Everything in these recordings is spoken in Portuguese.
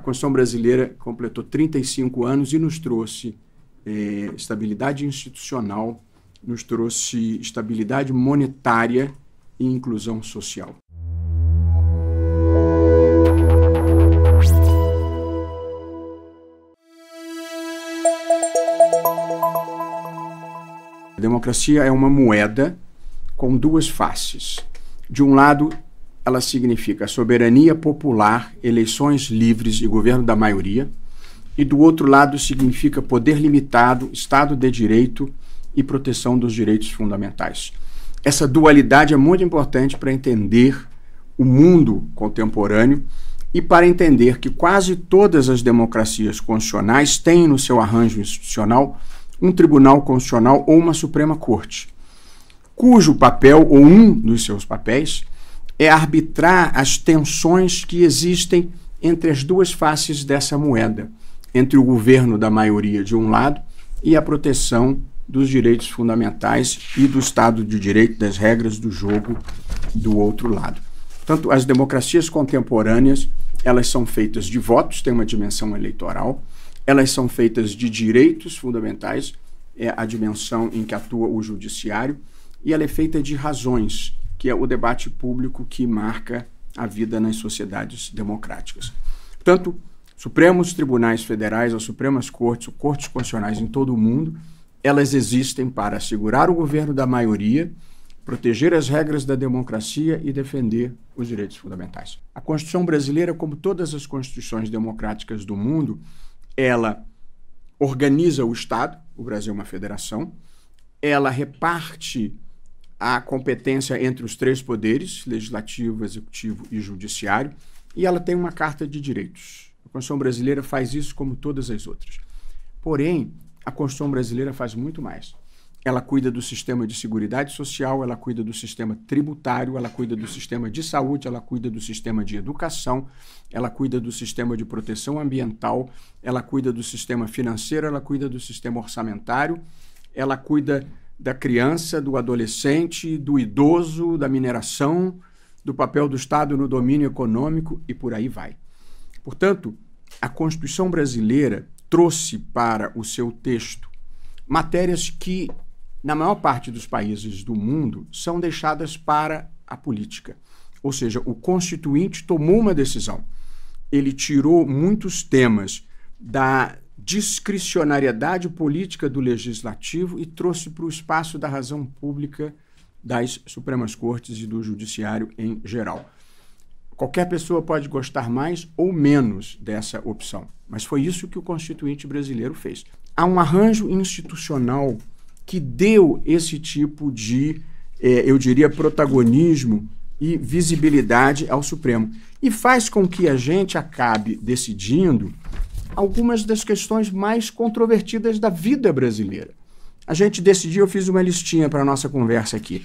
A Constituição brasileira completou 35 anos e nos trouxe é, estabilidade institucional, nos trouxe estabilidade monetária e inclusão social. A democracia é uma moeda com duas faces. De um lado, ela significa soberania popular, eleições livres e governo da maioria, e do outro lado significa poder limitado, Estado de direito e proteção dos direitos fundamentais. Essa dualidade é muito importante para entender o mundo contemporâneo e para entender que quase todas as democracias constitucionais têm no seu arranjo institucional um tribunal constitucional ou uma Suprema Corte, cujo papel ou um dos seus papéis é arbitrar as tensões que existem entre as duas faces dessa moeda, entre o governo da maioria de um lado e a proteção dos direitos fundamentais e do Estado de Direito, das regras do jogo do outro lado. Tanto as democracias contemporâneas, elas são feitas de votos, tem uma dimensão eleitoral, elas são feitas de direitos fundamentais, é a dimensão em que atua o judiciário, e ela é feita de razões, que é o debate público que marca a vida nas sociedades democráticas. Portanto, Supremos Tribunais Federais, as Supremas Cortes, ou Cortes Constitucionais em todo o mundo, elas existem para assegurar o governo da maioria, proteger as regras da democracia e defender os direitos fundamentais. A Constituição brasileira, como todas as constituições democráticas do mundo, ela organiza o Estado, o Brasil é uma federação, ela reparte a competência entre os três poderes, legislativo, executivo e judiciário, e ela tem uma carta de direitos. A Constituição brasileira faz isso como todas as outras. Porém, a Constituição brasileira faz muito mais. Ela cuida do sistema de segurança social, ela cuida do sistema tributário, ela cuida do sistema de saúde, ela cuida do sistema de educação, ela cuida do sistema de proteção ambiental, ela cuida do sistema financeiro, ela cuida do sistema orçamentário, ela cuida da criança, do adolescente, do idoso, da mineração, do papel do Estado no domínio econômico e por aí vai. Portanto, a Constituição brasileira trouxe para o seu texto matérias que, na maior parte dos países do mundo, são deixadas para a política. Ou seja, o Constituinte tomou uma decisão. Ele tirou muitos temas da discricionariedade política do legislativo e trouxe para o espaço da razão pública das Supremas Cortes e do Judiciário em geral. Qualquer pessoa pode gostar mais ou menos dessa opção, mas foi isso que o Constituinte brasileiro fez. Há um arranjo institucional que deu esse tipo de, eh, eu diria, protagonismo e visibilidade ao Supremo. E faz com que a gente acabe decidindo algumas das questões mais controvertidas da vida brasileira. A gente decidiu, eu fiz uma listinha para a nossa conversa aqui.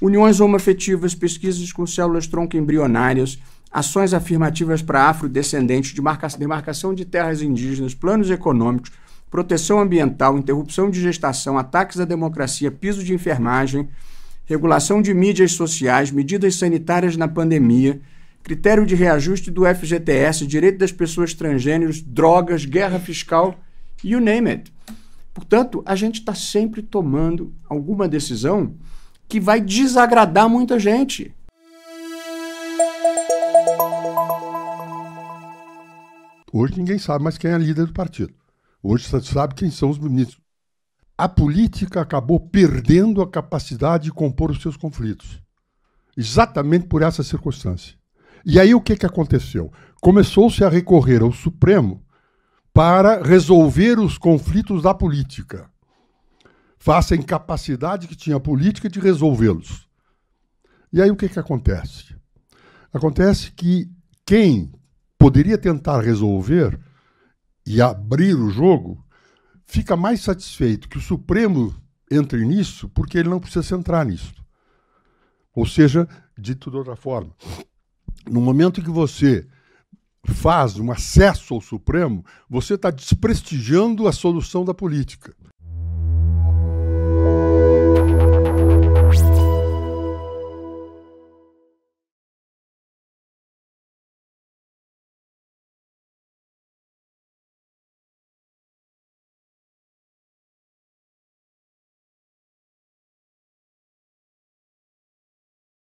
Uniões homoafetivas, pesquisas com células tronco embrionárias, ações afirmativas para afrodescendentes, demarcação de terras indígenas, planos econômicos, proteção ambiental, interrupção de gestação, ataques à democracia, piso de enfermagem, regulação de mídias sociais, medidas sanitárias na pandemia, critério de reajuste do FGTS, direito das pessoas transgêneros, drogas, guerra fiscal, you name it. Portanto, a gente está sempre tomando alguma decisão que vai desagradar muita gente. Hoje ninguém sabe mais quem é a líder do partido. Hoje só sabe quem são os ministros. A política acabou perdendo a capacidade de compor os seus conflitos, exatamente por essa circunstância. E aí o que, que aconteceu? Começou-se a recorrer ao Supremo para resolver os conflitos da política, face à incapacidade que tinha a política de resolvê-los. E aí o que, que acontece? Acontece que quem poderia tentar resolver e abrir o jogo fica mais satisfeito que o Supremo entre nisso porque ele não precisa se entrar nisso. Ou seja, dito de outra forma, no momento em que você faz um acesso ao Supremo, você está desprestigiando a solução da política.